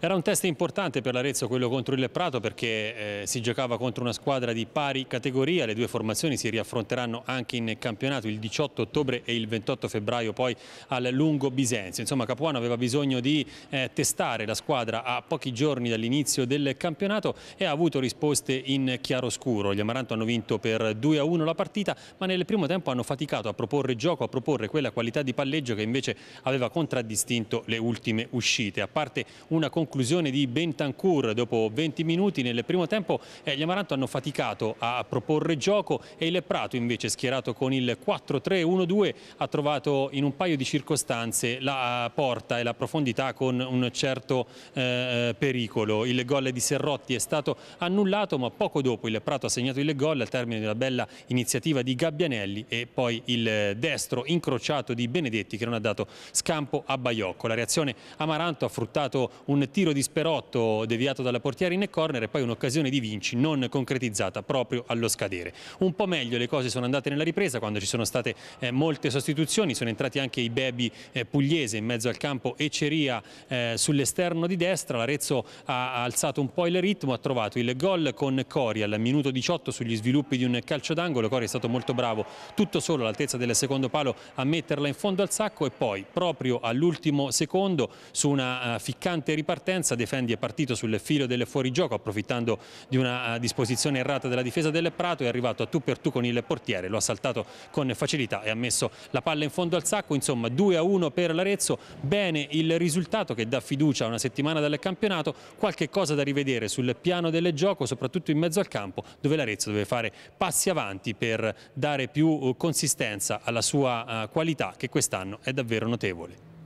Era un test importante per l'Arezzo quello contro il Prato perché eh, si giocava contro una squadra di pari categoria, le due formazioni si riaffronteranno anche in campionato il 18 ottobre e il 28 febbraio poi al Lungo Bisenzio. Insomma Capuano aveva bisogno di eh, testare la squadra a pochi giorni dall'inizio del campionato e ha avuto risposte in chiaroscuro. Gli Amaranto hanno vinto per 2-1 la partita ma nel primo tempo hanno faticato a proporre gioco, a proporre quella qualità di palleggio che invece aveva contraddistinto le ultime uscite. A parte una conclusione conclusione di Bentancur dopo 20 minuti nel primo tempo eh, gli Amaranto hanno faticato a proporre gioco e il Prato invece schierato con il 4-3-1-2 ha trovato in un paio di circostanze la porta e la profondità con un certo eh, pericolo. Il gol di Serrotti è stato annullato ma poco dopo il Prato ha segnato il gol al termine della bella iniziativa di Gabbianelli e poi il destro incrociato di Benedetti che non ha dato scampo a Baiocco. La reazione Amaranto ha fruttato un tiro tiro di Sperotto deviato dalla portiera in corner e poi un'occasione di Vinci non concretizzata proprio allo scadere. Un po' meglio le cose sono andate nella ripresa quando ci sono state eh, molte sostituzioni, sono entrati anche i Bebi eh, Pugliese in mezzo al campo e Ceria eh, sull'esterno di destra, l'Arezzo ha alzato un po' il ritmo, ha trovato il gol con Cori al minuto 18 sugli sviluppi di un calcio d'angolo, Cori è stato molto bravo tutto solo all'altezza del secondo palo a metterla in fondo al sacco e poi proprio all'ultimo secondo su una eh, ficcante ripartenza partenza, Defendi è partito sul filo del fuorigioco approfittando di una eh, disposizione errata della difesa del Prato, è arrivato a tu per tu con il portiere, lo ha saltato con facilità e ha messo la palla in fondo al sacco, insomma 2 a 1 per l'Arezzo, bene il risultato che dà fiducia a una settimana dal campionato, qualche cosa da rivedere sul piano del gioco, soprattutto in mezzo al campo dove l'Arezzo deve fare passi avanti per dare più eh, consistenza alla sua eh, qualità che quest'anno è davvero notevole.